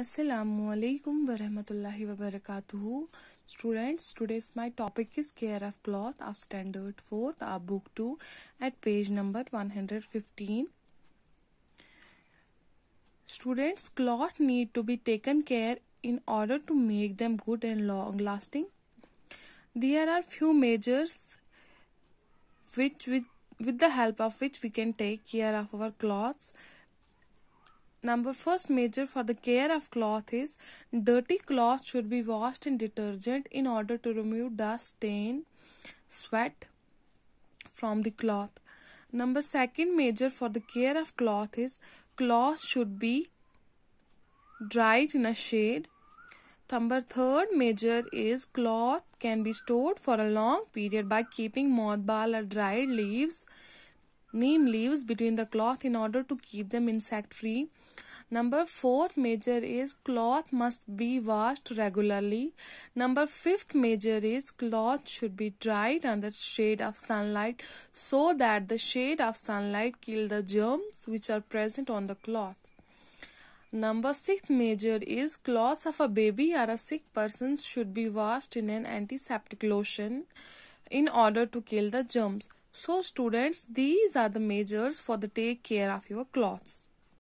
Assalamualaikum warahmatullahi wabarakatuh. Students, today's my topic is care of cloth of standard 4, the book 2 at page number 115. Students, cloth need to be taken care in order to make them good and long lasting. There are few measures which with, with the help of which we can take care of our clothes Number first major for the care of cloth is dirty cloth should be washed in detergent in order to remove the stain, sweat from the cloth. Number second major for the care of cloth is cloth should be dried in a shade. Number third major is cloth can be stored for a long period by keeping mothball or dried leaves Neem leaves between the cloth in order to keep them insect free. Number fourth major is cloth must be washed regularly. Number fifth major is cloth should be dried under shade of sunlight so that the shade of sunlight kill the germs which are present on the cloth. Number six major is cloths of a baby or a sick person should be washed in an antiseptic lotion in order to kill the germs. So students, these are the measures for the take care of your clothes.